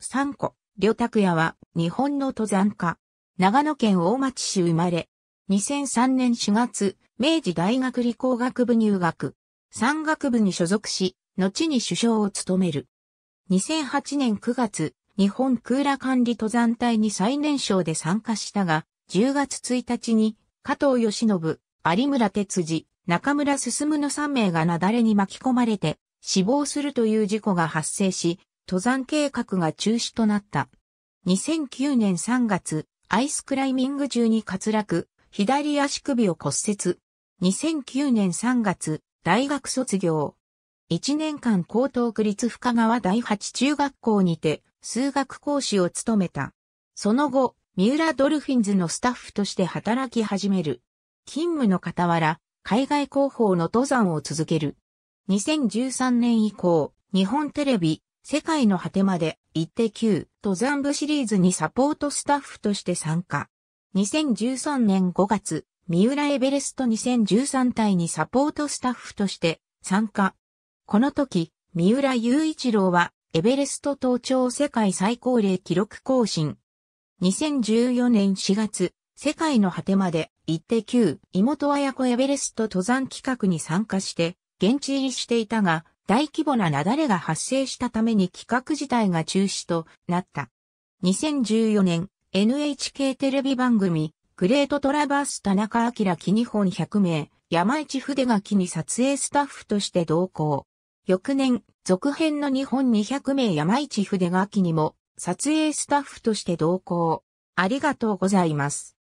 三個、両拓也は日本の登山家。長野県大町市生まれ。2003年4月、明治大学理工学部入学。山岳部に所属し、後に首相を務める。2008年9月、日本空ラ管理登山隊に最年少で参加したが、10月1日に、加藤義信、有村哲司、中村進の3名が雪崩に巻き込まれて、死亡するという事故が発生し、登山計画が中止となった。2009年3月、アイスクライミング中に滑落、左足首を骨折。2009年3月、大学卒業。1年間高等区立深川第八中学校にて、数学講師を務めた。その後、三浦ドルフィンズのスタッフとして働き始める。勤務の傍ら、海外広報の登山を続ける。2013年以降、日本テレビ、世界の果てまで、行って9、登山部シリーズにサポートスタッフとして参加。2013年5月、三浦エベレスト2013隊にサポートスタッフとして参加。この時、三浦雄一郎は、エベレスト登頂世界最高齢記録更新。2014年4月、世界の果てまで、行って9、妹綾子エベレスト登山企画に参加して、現地入りしていたが、大規模な雪崩が発生したために企画自体が中止となった。2014年、NHK テレビ番組、グレートトラバース田中明記日本100名、山市筆書きに撮影スタッフとして同行。翌年、続編の日本200名山市筆書きにも、撮影スタッフとして同行。ありがとうございます。